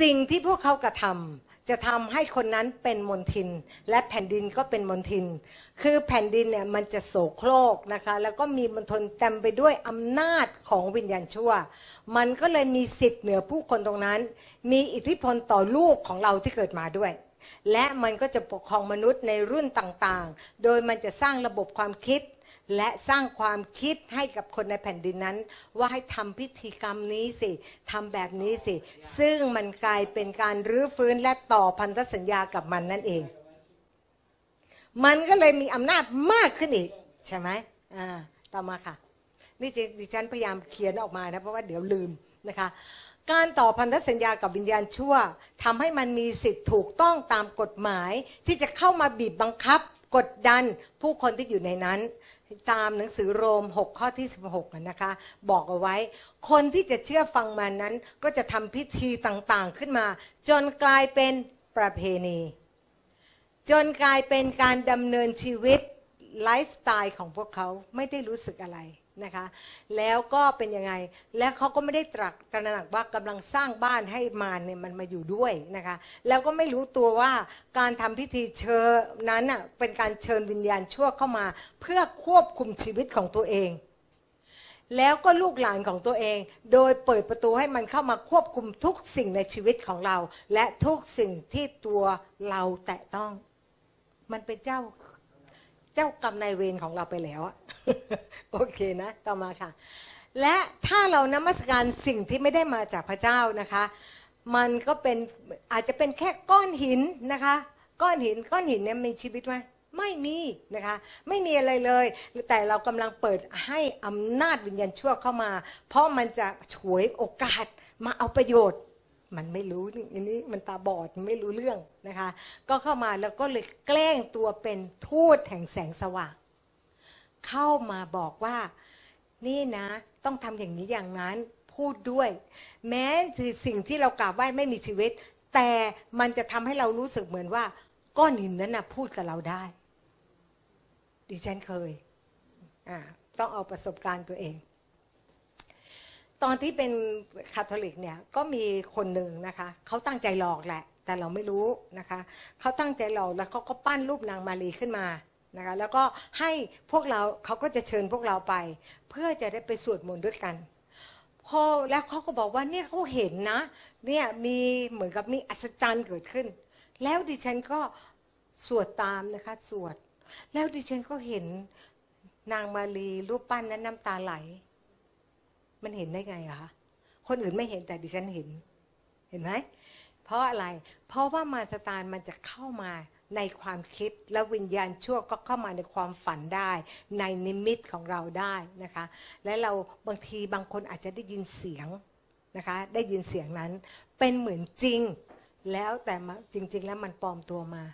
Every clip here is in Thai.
สิ่งที่พวกเขากระทำจะทำให้คนนั้นเป็นมนทิน และแผ่นดินก็เป็นมนทิน คือแผ่นดินเนี่ยมันจะโศโครกนะคะ แล้วก็มีมนทนเต็มไปด้วยอำนาจของวิญญาณชั่ว มันก็เลยมีสิทธิ์เหนือผู้คนตรงนั้น มีอิทธิพลต่อลูกของเราที่เกิดมาด้วย และมันก็จะปกครองมนุษย์ในรุ่นต่างๆ โดยมันจะสร้างระบบความคิดและสร้างความคิดให้กับคนในแผ่นดินนั้น ว่าให้ทำพิธีกรรมนี้สิ ทำแบบนี้สิ ซึ่งมันกลายเป็นการรื้อฟื้นและต่อพันธสัญญากับมันนั่นเอง มันก็เลยมีอำนาจมากขึ้นอีก ใช่ไหม อ่า ต่อมาค่ะ นี่ดิฉันพยายามเขียนออกมานะ เพราะว่าเดี๋ยวลืม นะคะ การต่อพันธสัญญากับวิญญาณชั่ว ทำให้มันมีสิทธิ์ถูกต้องตามกฎหมาย ที่จะเข้ามาบีบบังคับ กดดันผู้คนที่อยู่ในนั้นตามหนังสือโรม 6 ข้อที่ 16 นะคะ บอกเอาไว้ คนที่จะเชื่อฟังมานั้นก็จะทำพิธีต่างๆขึ้นมา จนกลายเป็นประเพณี จนกลายเป็นการดำเนินชีวิตไลฟ์สไตล์ของพวกเขาไม่ได้รู้สึกอะไร นะคะ แล้วก็เป็นยังไง และเขาก็ไม่ได้ตรักตระหนักว่ากำลังสร้างบ้านให้มารเนี่ยมันมาอยู่ด้วยนะคะแล้วก็ไม่รู้ตัวว่า การทำพิธีเชิญนั้นอ่ะเป็นการเชิญวิญญาณชั่วเข้ามา เพื่อควบคุมชีวิตของตัวเอง แล้วก็ลูกหลานของตัวเอง โดยเปิดประตูให้มันเข้ามาควบคุมทุกสิ่งในชีวิตของเรา และทุกสิ่งที่ตัวเราแตะต้อง มันเป็นเจ้าจ้ากรรมนายเวรของเราไปแล้วโอเคนะ ต่อมาค่ะ และถ้าเรานมัสการสิ่งที่ไม่ได้มาจากพระเจ้านะคะ มันก็เป็น อาจจะเป็นแค่ก้อนหินนะคะ ก้อนหินก้อนหินเนี่ยมีชีวิตไหมไม่มีนะคะ ไม่มีอะไรเลยแต่เรากำลังเปิดให้อำนาจวิญญาณชั่วเข้ามา เพราะมันจะฉวยโอกาสมาเอาประโยชน์มันไม่รู้อันนี้มันตาบอดไม่รู้เรื่องนะคะ ก็เข้ามาแล้วก็เลยแกล้งตัวเป็น ทูตแห่งแสงสว่าง เข้ามาบอกว่า นี่นะ ต้องทำอย่างนี้อย่างนั้น พูดด้วย แม้สิ่งที่เรากราบไหว้ไม่มีชีวิต แต่มันจะทำให้เรารู้สึกเหมือนว่าก้อนหินนั้นนะพูดกับเราได้ ดิฉันเคยต้องเอาประสบการณ์ตัวเองตอนที่เป็นคาทอลิกเนี่ยก็มีคนหนึ่งนะคะเขาตั้งใจหลอกแหละ แต่เราไม่รู้นะคะเขาตั้งใจหลอกแล้วเขาก็ปั้นรูปนางมารีขึ้นมานะคะแล้วก็ให้พวกเราเขาก็จะเชิญพวกเราไป เพื่อจะได้ไปสวดมนต์ด้วยกันพอแล้วเขาก็บอกว่าเนี่ยเขาเห็นนะเนี่ยมีเหมือนกับมีอัศจรรย์เกิดขึ้น แล้วดิฉันก็สวดตามนะคะสวดแล้วดิฉันก็เห็นนางมารีรูปปั้นนั้นน้ำตาไหลมันเห็นได้ไงอะคะ คนอื่นไม่เห็นแต่ดิฉันเห็น เห็นไหม เพราะอะไร เพราะว่ามารสตานมันจะเข้ามาในความคิดและวิญญาณชั่ว ก็เข้ามาในความฝันได้ ในนิมิตของเราได้นะคะ และเราบางทีบางคนอาจจะได้ยินเสียงนะคะ ได้ยินเสียงนั้นเป็นเหมือนจริง แล้วแต่จริง ๆ แล้วมันปลอมตัวมา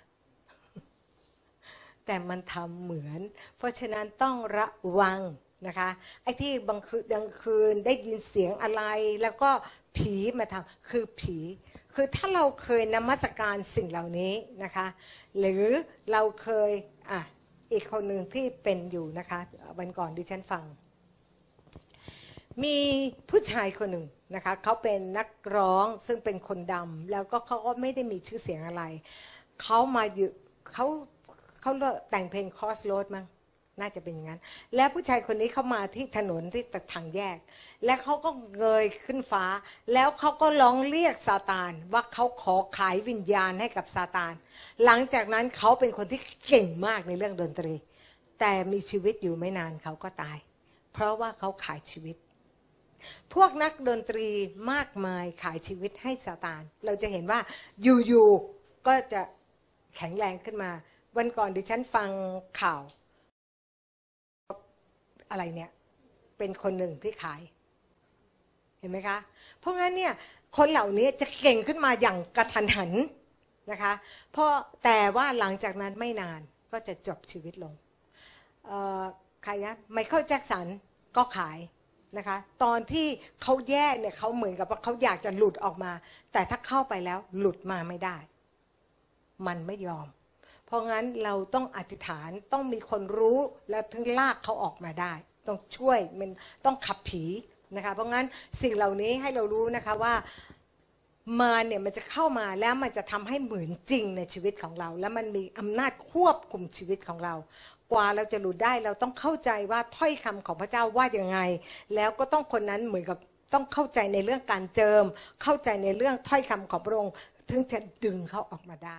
แต่มันทำเหมือน เพราะฉะนั้นต้องระวังนะคะไอ้ที่บางคืนบางคืนได้ยินเสียงอะไรแล้วก็ผีมาทำคือผี คือถ้าเราเคยนมัสการสิ่งเหล่านี้นะคะหรือเราเคยอ่ะอีกคนหนึ่งที่เป็นอยู่นะคะวันก่อนดิฉันฟัง มีผู้ชายคนหนึ่งนะคะเขาเป็นนักร้องซึ่งเป็นคนดำแล้วก็เขาก็ไม่ได้มีชื่อเสียงอะไร เขามาอยู่เขาเขาแต่งเพลงคอสโรดมั้งน่าจะเป็นอย่างนั้น และผู้ชายคนนี้เข้ามาที่ถนนที่ตทางแยก และเขาก็เงยขึ้นฟ้า แล้วเขาก็ร้องเรียกซาตาน ว่าเขาขอขายวิญญาณให้กับซาตาน หลังจากนั้นเขาเป็นคนที่เก่งมากในเรื่องดนตรี แต่มีชีวิตอยู่ไม่นานเขาก็ตาย เพราะว่าเขาขายชีวิต พวกนักดนตรีมากมายขายชีวิตให้ซาตาน เราจะเห็นว่าอยู่ๆ ก็จะแข็งแรงขึ้นมา วันก่อนดิฉันฟังข่าวอะไรเนี่ยเป็นคนหนึ่งที่ขาย เห็นไหมคะ เพราะงั้นเนี่ยคนเหล่านี้จะเก่งขึ้นมาอย่างกระทันหันนะคะเพราะแต่ว่าหลังจากนั้นไม่นาน ก็จะจบชีวิตลงใครนะไมเคิลแจ็คสันก็ขายนะคะ ตอนที่เขาแย่เนี่ยเขาเหมือนกับว่าเขาอยากจะหลุดออกมา แต่ถ้าเข้าไปแล้ว หลุดมาไม่ได้ มันไม่ยอมราะงั้นเราต้องอธิษฐานต้องมีคนรู้แล้วถึงลากเขาออกมาได้ ต้องช่วยมันต้องขับผีนะคะเพราะงั้นสิ่งเหล่านี้ให้เรารู้นะคะว่ามาเนี่ยมันจะเข้ามาแล้วมันจะทำให้เหมือนจริงในชีวิตของเรา แล้วมันมีอำนาจควบคุมชีวิตของเรา กว่าเราจะหลุดได้เราต้องเข้าใจว่าถ้อยคำของพระเจ้าว่าอย่างไง แล้วก็ต้องคนนั้นเหมือนกับต้องเข้าใจในเรื่องการเจิม เข้าใจในเรื่องถ้อยคำของพระองค์ถึงจะดึงเขาออกมาได้